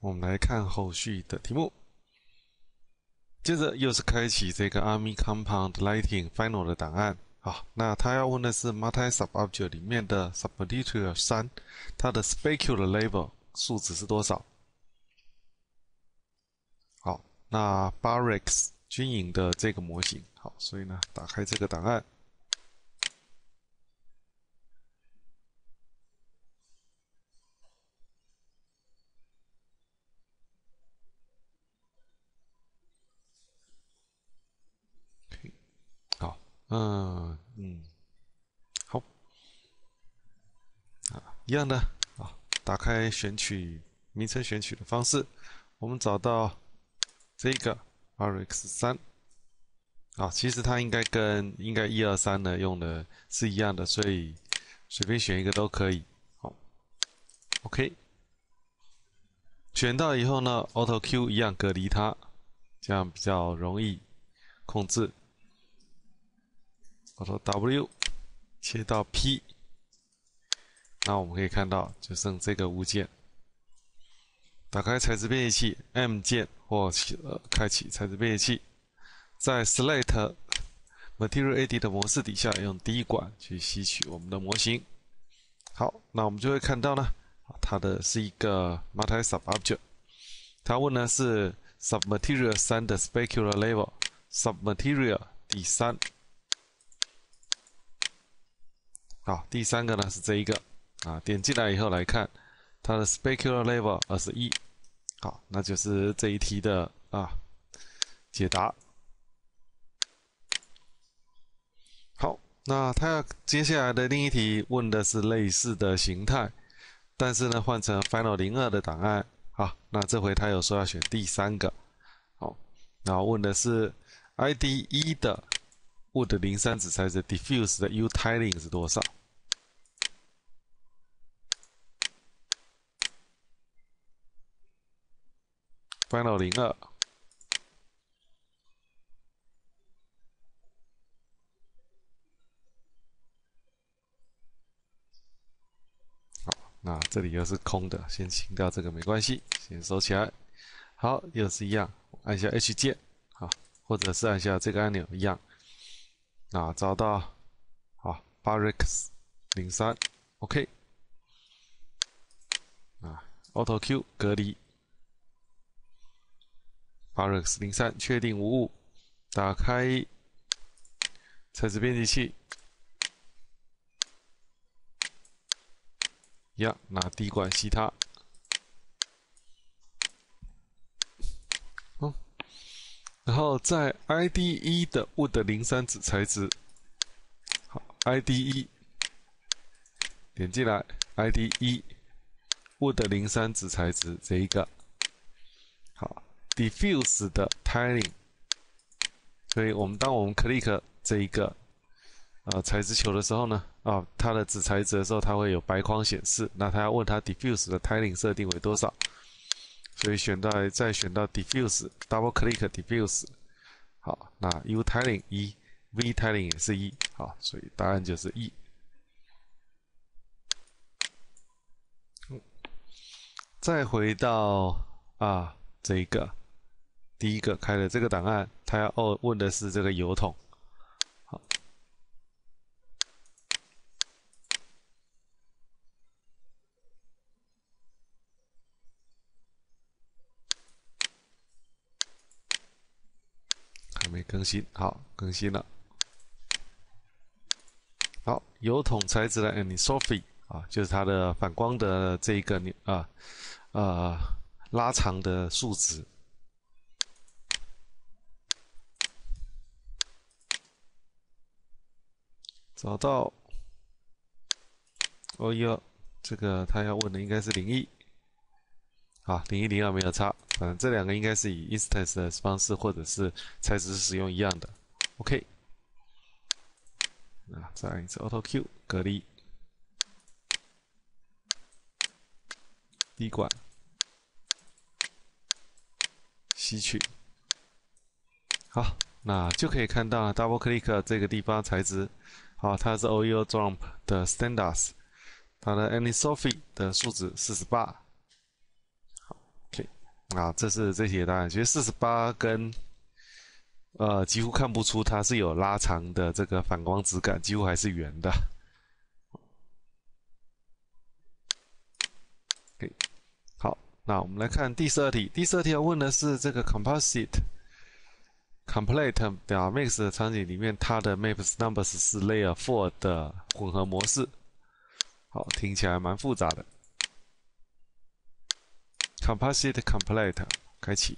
我们来看后续的题目。接着又是开启这个《Army Compound Lighting Final》的档案。好，那他要问的是《Multi Sub Object》里面的《Submaterial 3》它的《Specular Level》数值是多少？好，那《Barix r》军营的这个模型。好，所以呢，打开这个档案。嗯嗯，好，啊一样的啊，打开选取名称选取的方式，我们找到这个 RX 三，啊其实它应该跟应该一二三的用的是一样的，所以随便选一个都可以。好，OK，选到以后呢，AutoQ 一样隔离它，这样比较容易控制。我说 W 切到 P，那我们可以看到，就剩这个物件。打开材质编辑器 M 键，或呃开启材质编辑器，在 Select Material a d 的模式底下，用滴管去吸取我们的模型。好，那我们就会看到呢，它的是一个 m a t e s i a l Object。它问呢是 Sub Material 三的 Specular Level，Sub Material 第三。好，第三个呢是这一个啊，点进来以后来看，它的 specular level 二十一，好，那就是这一题的啊解答。好，那他要接下来的另一题问的是类似的形态，但是呢换成 final 零二的档案，好，那这回他有说要选第三个，好，然后问的是 id 一的 wood 零三只材的 diffuse 的 u tiling 是多少？翻到零了。好，那这里又是空的，先清掉这个没关系，先收起来。好，又是一样，按下 H 键，好，或者是按下这个按钮一样。啊，找到，好，Barix 零三，OK。啊，AutoQ 隔离。r x 零三，确定无误。打开材质编辑器。呀，拿滴管吸它。哦，然后在 ID 一的 Wood 零三纸材质。好，ID 一。点进来，ID 一，Wood 零三纸材质这一个。好。Diffuse 的 Tiling，所以我们当我们 click 这一个呃材质球的时候呢，啊，它的纸材质的时候，它会有白框显示。那它要问它 Diffuse 的 Tiling 设定为多少？所以选到再选到 Diffuse，double click Diffuse。好，那 U Tiling 一，V Tiling 也是一，好，所以答案就是一。再回到啊这一个。第一个开的这个档案，他要哦问的是这个油桶，好，还没更新，好，更新了，好，油桶材质的，n 你 Sophie 啊，就是它的反光的这一个你啊啊拉长的数值。找到，哦哟，这个他要问的应该是零一，好，零一零二没有差，反正这两个应该是以 instance 的方式或者是材质使用一样的。OK，再再一次 auto Q 隔离，滴管，吸取，好，那就可以看到 double click 这个地方材质。好，它是 o e o DUMP 的 STANDARDS，它的 a n i s o p i e 的数值四十八。好，OK，啊，这是这些答案。其实四十八跟，呃，几乎看不出它是有拉长的这个反光质感，几乎还是圆的。好，那我们来看第十二题。第十二题要问的是这个 COMPOSITE。Complete 表 Mix 的场景里面，它的 Maps Numbers 是 Layer Four 的混合模式。好，听起来蛮复杂的。Composite Complete 开启。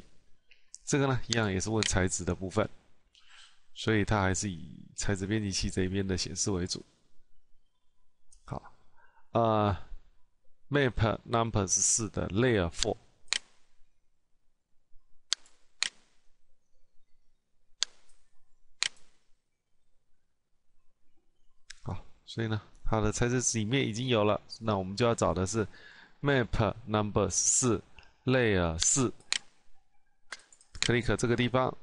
这个呢，一样也是问材质的部分，所以它还是以材质编辑器这一边的显示为主。好，呃 m a p Numbers 四的 Layer Four。所以呢，它的材质里面已经有了，那我们就要找的是 map number 四 layer 四，i 里 k 这个地方，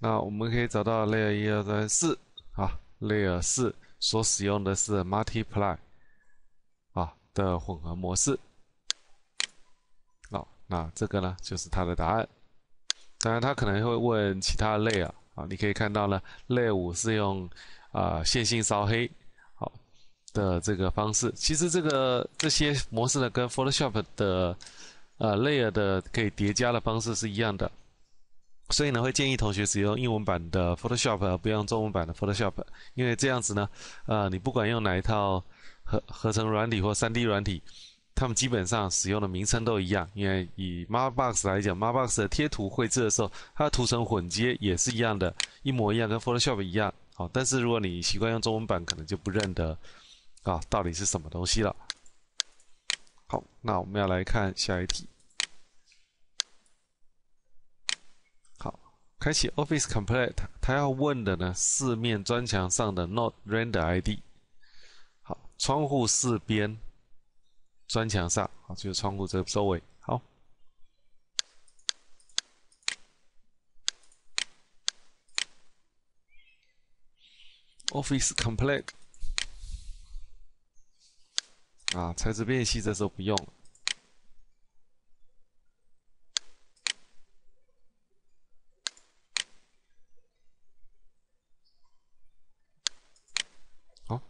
那我们可以找到 layer 一、二、三、四，啊，layer 四所使用的是 multiply 啊的混合模式，好，那这个呢就是它的答案。当然，他可能会问其他类 layer 啊，你可以看到呢，layer 五是用啊线性烧黑。的这个方式，其实这个这些模式呢，跟 Photoshop 的呃 layer 的可以叠加的方式是一样的，所以呢会建议同学使用英文版的 Photoshop，不用中文版的 Photoshop，因为这样子呢，呃你不管用哪一套合合成软体或 3D 软体，他们基本上使用的名称都一样，因为以 m a r b o x 来讲 m a r b o x 的贴图绘制的时候，它的图层混接也是一样的，一模一样，跟 Photoshop 一样，好，但是如果你习惯用中文版，可能就不认得。啊，到底是什么东西了？好，那我们要来看下一题。好，开启 Office Complete，他要问的呢，四面砖墙上的 Not Render ID。好，窗户四边砖墙上，好就是窗户这周围。好，Office Complete。啊，材质变细这时候不用。好，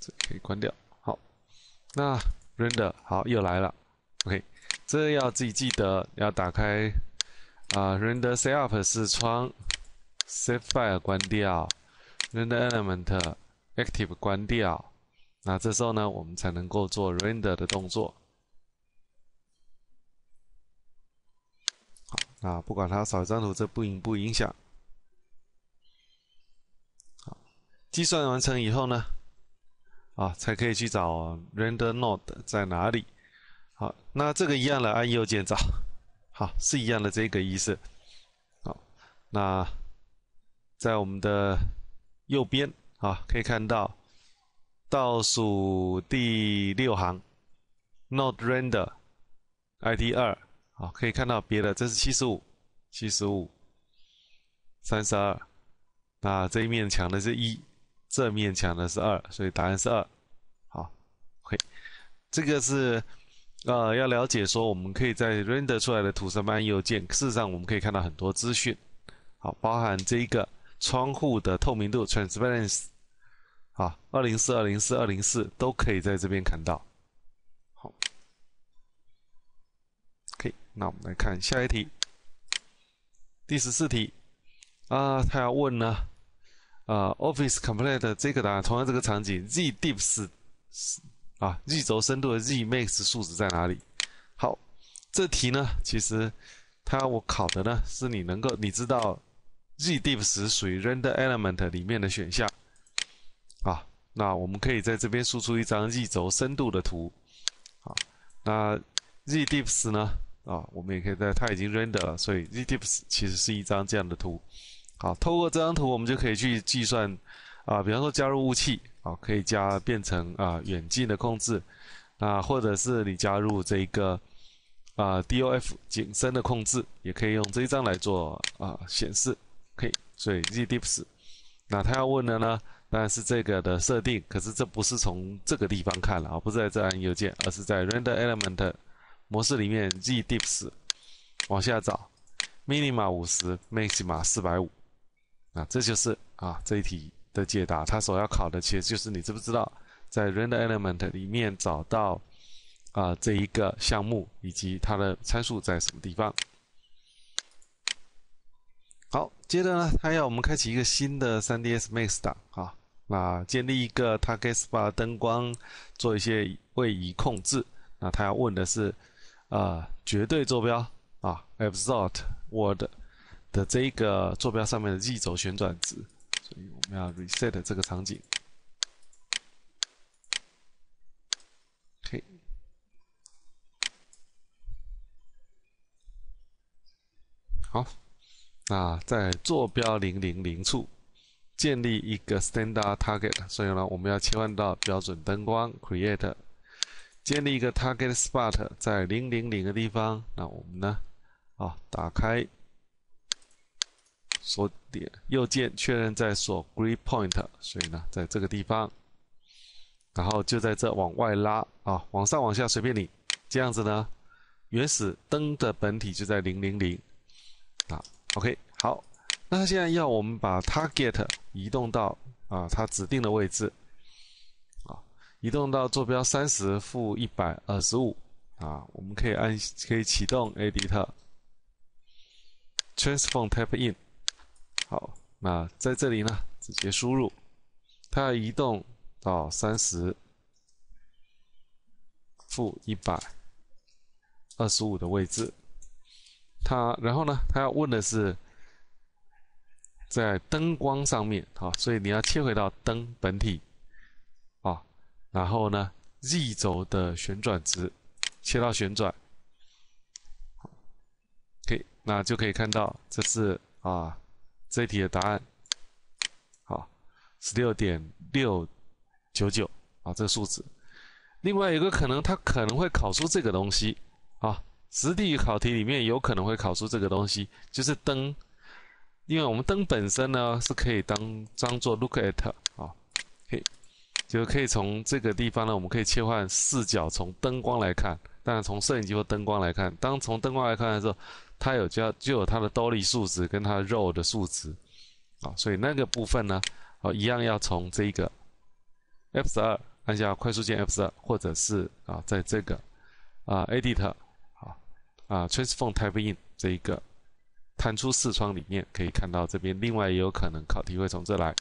这可以关掉。好，那 render 好又来了。OK，这要自己记得要打开啊，render setup 视窗 s a v e f i r e 关掉，render element active 关掉。那这时候呢，我们才能够做 render 的动作。好，那不管它少一张图，这不影不影响？好，计算完成以后呢，啊，才可以去找 render node 在哪里。好，那这个一样的按右键找，好，是一样的这个意思。好，那在我们的右边，啊，可以看到。倒数第六行，not render id 二，好，可以看到别的，这是七十五，七十五，三十二，那这一面墙的是一，这面墙的是二，所以答案是二，好，OK，这个是，呃，要了解说，我们可以在 render 出来的图上按右键，事实上我们可以看到很多资讯，好，包含这一个窗户的透明度 transparence。啊，二零四、二零四、二零四都可以在这边看到。好，OK，那我们来看下一题，第十四题啊，他要问呢啊，Office Complete 这个答案，同样这个场景，Z d i p s 啊，Z 轴深度的 Z Max 数值在哪里？好，这题呢，其实他我考的呢，是你能够你知道 Z d i p s 属于 Render Element 里面的选项。啊，那我们可以在这边输出一张 Z 轴深度的图，啊，那 Z d e p s 呢？啊，我们也可以在它已经 render 了，所以 Z d e p s 其实是一张这样的图，好，透过这张图我们就可以去计算，啊，比方说加入雾气，啊，可以加变成啊远近的控制，啊，或者是你加入这一个啊 DOF 景深的控制，也可以用这一张来做啊显示，可以，所以 Z d e p s 那他要问的呢？但是这个的设定，可是这不是从这个地方看了啊，不是在这按右键，而是在 Render Element 模式里面，G Dips，往下找，Minima 五十，Maxima 四百五，啊，这就是啊这一题的解答。它所要考的其实就是你知不知道在 Render Element 里面找到啊这一个项目以及它的参数在什么地方。好，接着呢，他要我们开启一个新的 3DS Max 档啊。啊，建立一个，r g e e s s 把灯光做一些位移控制。那他要问的是，呃，绝对坐标啊，absolut world 的这个坐标上面的 Z 轴旋转值。所以我们要 reset 这个场景。对，好，那在坐标零零零处。建立一个 standard target，所以呢，我们要切换到标准灯光 create，建立一个 target spot，在零零零的地方。那我们呢，啊，打开锁点，右键确认在锁 grip point，所以呢，在这个地方，然后就在这往外拉啊，往上往下随便你，这样子呢，原始灯的本体就在零零零啊，OK，好。那他现在要我们把 target 移动到啊，它指定的位置啊，移动到坐标三十负一百二十五啊。我们可以按可以启动 edit transform tap in，好，那在这里呢，直接输入，它要移动到三十负一百二十五的位置。它然后呢，它要问的是。在灯光上面，好，所以你要切回到灯本体，啊，然后呢，Z 轴的旋转值，切到旋转，o k 那就可以看到这是啊这一题的答案，好，十六点六九九啊这个数字，另外一个可能，它可能会考出这个东西，啊，实地考题里面有可能会考出这个东西，就是灯。因为我们灯本身呢是可以当当做 look at 哦，可以就可以从这个地方呢，我们可以切换视角，从灯光来看，但是从摄影机或灯光来看，当从灯光来看的时候，它有叫就有它的 d o l y 数值跟它的 r o 的数值，啊，所以那个部分呢，啊，一样要从这个 F2 按下快速键 F2，或者是啊，在这个啊 Edit 啊，啊 Transform Type In 这一个。弹出视窗里面可以看到，这边另外也有可能考题会从这来。